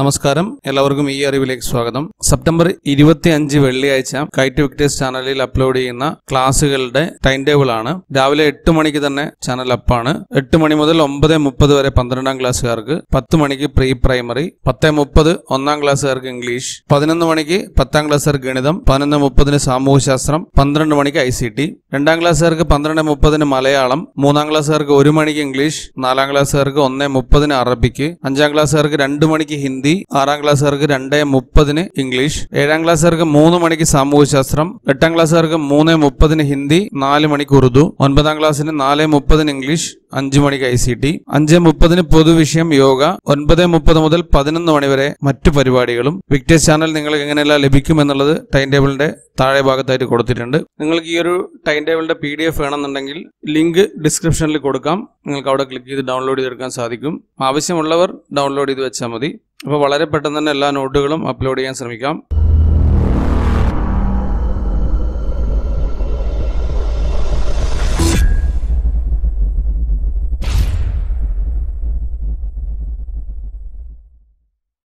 നമസ്കാരം എല്ലാവർക്കും ഈ അറിവിലേക്ക് സ്വാഗതം സെപ്റ്റംബർ ഇരുപത്തി അഞ്ച് വെള്ളിയാഴ്ച കൈറ്റ് വിക്ടേഴ്സ് ചാനലിൽ അപ്ലോഡ് ചെയ്യുന്ന ക്ലാസ്സുകളുടെ ടൈം ടേബിൾ ആണ് രാവിലെ എട്ട് മണിക്ക് തന്നെ ചാനൽ അപ്പാണ് എട്ട് മണി മുതൽ ഒമ്പത് മുപ്പത് വരെ പന്ത്രണ്ടാം ക്ലാസ്സുകാർക്ക് പത്ത് മണിക്ക് പ്രീ പ്രൈമറി പത്ത് മുപ്പത് ഒന്നാം ക്ലാസ്സുകാർക്ക് ഇംഗ്ലീഷ് പതിനൊന്ന് മണിക്ക് പത്താം ക്ലാസ്സുകാർക്ക് ഗണിതം പതിനൊന്ന് മുപ്പതിന് സാമൂഹ്യശാസ്ത്രം പന്ത്രണ്ട് മണിക്ക് ഐ സി ടി രണ്ടാം ക്ലാസ്സുകാർക്ക് പന്ത്രണ്ട് മുപ്പതിന് മലയാളം മൂന്നാം ക്ലാസ്സുകാർക്ക് ഒരു മണിക്ക് ഇംഗ്ലീഷ് നാലാം ക്ലാസ്സുകാർക്ക് ഒന്ന് മുപ്പതിന് അറബിക്ക് അഞ്ചാം ക്ലാസ്സുകാർക്ക് രണ്ട് മണിക്ക് ഹിന്ദി ഹിന്ദി ആറാം ക്ലാസ്സുകാർക്ക് രണ്ട് മുപ്പതിന് ഇംഗ്ലീഷ് ഏഴാം ക്ലാസ്സുകാർക്ക് മൂന്ന് മണിക്ക് സാമൂഹ്യശാസ്ത്രം എട്ടാം ക്ലാസ്സുകാർക്ക് മൂന്ന് മുപ്പതിന് ഹിന്ദി നാല് മണിക്ക് ഉറുദു ഒൻപതാം ക്ലാസ്സിന് നാല് മുപ്പതിന് ഇംഗ്ലീഷ് അഞ്ചു മണിക്ക് ഐ സി ടി അഞ്ച് മുപ്പതിന് പൊതുവിഷയം യോഗ ഒൻപത് മുപ്പത് മുതൽ പതിനൊന്ന് മണി വരെ മറ്റു പരിപാടികളും വിക്ടേഴ്സ് ചാനൽ നിങ്ങൾക്ക് എങ്ങനെയെല്ലാം ലഭിക്കുമെന്നുള്ളത് ടൈം ടേബിളിന്റെ താഴെ ഭാഗത്തായിട്ട് കൊടുത്തിട്ടുണ്ട് നിങ്ങൾക്ക് ഈ ഒരു ടൈം ടേബിളിന്റെ പി ഡി എഫ് വേണമെന്നുണ്ടെങ്കിൽ ലിങ്ക് ഡിസ്ക്രിപ്ഷനിൽ കൊടുക്കാം നിങ്ങൾക്ക് അവിടെ ക്ലിക്ക് ചെയ്ത് ഡൗൺലോഡ് ചെയ്തെടുക്കാൻ സാധിക്കും ആവശ്യമുള്ളവർ ഡൗൺലോഡ് ചെയ്ത് വെച്ചാൽ മതി അപ്പോൾ വളരെ പെട്ടെന്ന് തന്നെ എല്ലാ നോട്ടുകളും അപ്ലോഡ് ചെയ്യാൻ ശ്രമിക്കാം